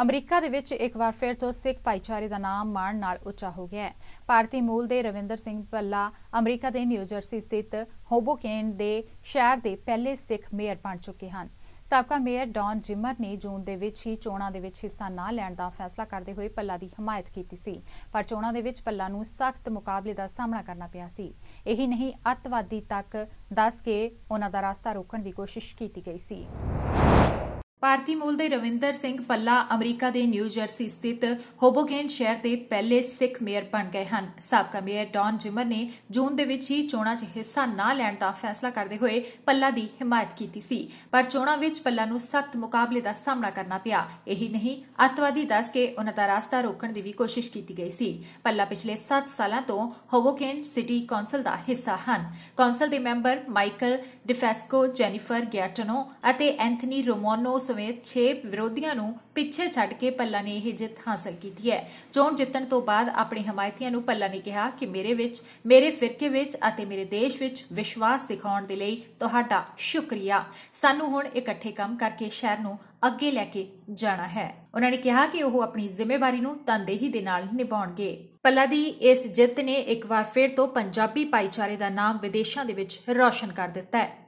America ਦੇ ਵਿੱਚ ਇੱਕ ਵਾਰ ਫਿਰ ਤੋਂ ਸਿੱਖ ਭਾਈਚਾਰੇ ਦਾ ਨਾਮ ਮਾਣ ਨਾਲ ਉੱਚਾ ਹੋ ਗਿਆ ਹੈ ਭਾਰਤੀ ਮੂਲ ਦੇ ਰਵਿੰਦਰ ਸਿੰਘ ਪੱਲਾ ਅਮਰੀਕਾ ਦੇ ਨਿਊਜਰਸੀ ਸਥਿਤ ਹੋਬੋਕੇਨ ਦੇ ਸ਼ਹਿਰ ਦੇ ਪਹਿਲੇ ਸਿੱਖ ਮੇਅਰ ਬਣ ਚੁੱਕੇ ਹਨ ਸਾਬਕਾ ਮੇਅਰ ਡੌਨ ਜਿਮਰ ਨੇ ਜੂਨ ਦੇ ਵਿੱਚ ਹੀ ਚੋਣਾਂ ਦੇ ਵਿੱਚ ਹਿੱਸਾ ਨਾ ਲੈਣ ਦਾ ਫੈਸਲਾ ਕਰਦੇ ਹੋਏ ਪੱਲਾ ਦੀ ਹਮਾਇਤ ਕੀਤੀ ਸੀ ਪਰ ਚੋਣਾਂ ਦੇ ਵਿੱਚ ਪੱਲਾ ਨੂੰ ਸਖਤ ਮੁਕਾਬਲੇ ਦਾ ਸਾਹਮਣਾ ਕਰਨਾ ਪਿਆ ਸੀ ਇਹੀ ਨਹੀਂ ਅੱਤਵਾਦੀ ਤੱਕ ਦੱਸ ਕੇ ਉਹਨਾਂ ਦਾ ਰਸਤਾ ਰੋਕਣ ਦੀ ਕੋਸ਼ਿਸ਼ ਕੀਤੀ ਗਈ ਸੀ ਭਾਰਤੀ ਮੂਲ ਦੇ ਰਵਿੰਦਰ ਸਿੰਘ ਪੱਲਾ ਅਮਰੀਕਾ ਦੇ ਨਿਊ ਜਰਸੀ ਸਥਿਤ ਹੋਬੋਗੇਨ ਸ਼ਹਿਰ ਦੇ ਪਹਿਲੇ ਸਿੱਖ ਮੇਅਰ ਬਣ ਗਏ ਹਨ ਸਾਬਕਾ ਮੇਅਰ ਡੌਨ ਜਿਮਰ ਨੇ ਜੂਨ ਦੇ ਵਿੱਚ ਹੀ ਚੋਣਾਂ 'ਚ ਹਿੱਸਾ ਨਾ ਲੈਣ ਦਾ ਫੈਸਲਾ ਕਰਦੇ ਹੋਏ ਪੱਲਾ ਦੀ ਹਮਾਇਤ ਕੀਤੀ ਸੀ ਪਰ ਚੋਣਾਂ ਵਿੱਚ ਪੱਲਾ ਨੂੰ ਸਖਤ ਮੁਕਾਬਲੇ ਦਾ ਸਾਹਮਣਾ ਕਰਨਾ ਪਿਆ ਇਹੀ ਨਹੀਂ ਅਤਵਾਦੀ ਦੱਸ ਕੇ ਉਹਨਾਂ ਦਾ ਰਾਸਤਾ ਰੋਕਣ ਦੀ ਵੀ ਕੋਸ਼ਿਸ਼ ਕੀਤੀ ਗਈ ਸੀ ਪੱਲਾ ਪਿਛਲੇ 7 ਸਾਲਾਂ ਤੋਂ ਹੋਬੋਗੇਨ ਸਿਟੀ ਕੌਂਸਲ ਦਾ ਹਿੱਸਾ ਹਨ ਕੌਂਸਲ ਦੇ member Michael Difasco Jennifer Giattino ਅਤੇ ਐਂਥਨੀ ਰੋਮੋਨੋ ਸਮੇਤ 6 ਵਿਰੋਧੀਆਂ ਨੂੰ ਪਿੱਛੇ ਛੱਡ ਕੇ ਪੱਲਾ ਨੇ ਇਹ ਜਿੱਤ ਹਾਸਲ ਕੀਤੀ ਹੈ ਚੋਣ ਜਿੱਤਣ ਤੋਂ ਬਾਅਦ ਆਪਣੇ ਹਮਾਇਤੀਆਂ ਨੂੰ ਪੱਲਾ ਨੇ ਕਿਹਾ ਕਿ ਮੇਰੇ ਵਿੱਚ ਮੇਰੇ ਫਿਰਕੇ ਵਿੱਚ ਅਤੇ ਮੇਰੇ ਦੇਸ਼ ਵਿੱਚ ਵਿਸ਼ਵਾਸ ਦਿਖਾਉਣ ਦੇ ਲਈ ਤੁਹਾਡਾ ਸ਼ੁਕਰੀਆ ਸਾਨੂੰ ਹੁਣ ਇਕੱਠੇ ਕੰਮ ਕਰਕੇ ਸ਼ਹਿਰ ਨੂੰ ਅੱਗੇ ਲੈ ਕੇ ਜਾਣਾ ਹੈ ਉਹਨਾਂ ਨੇ ਕਿਹਾ ਕਿ ਉਹ ਆਪਣੀ ਜ਼ਿੰਮੇਵਾਰੀ ਨੂੰ ਤਨਦੇਹੀ ਦੇ ਨਾਲ ਨਿਭਾਉਣਗੇ ਪੱਲਾ ਦੀ ਇਸ ਜਿੱਤ ਨੇ ਇੱਕ ਵਾਰ ਫਿਰ ਤੋਂ ਪੰਜਾਬੀ ਭਾਈਚਾਰੇ ਦਾ ਨਾਮ ਵਿਦੇਸ਼ਾਂ ਦੇ ਵਿੱਚ ਰੋਸ਼ਨ ਕਰ ਦਿੱਤਾ ਹੈ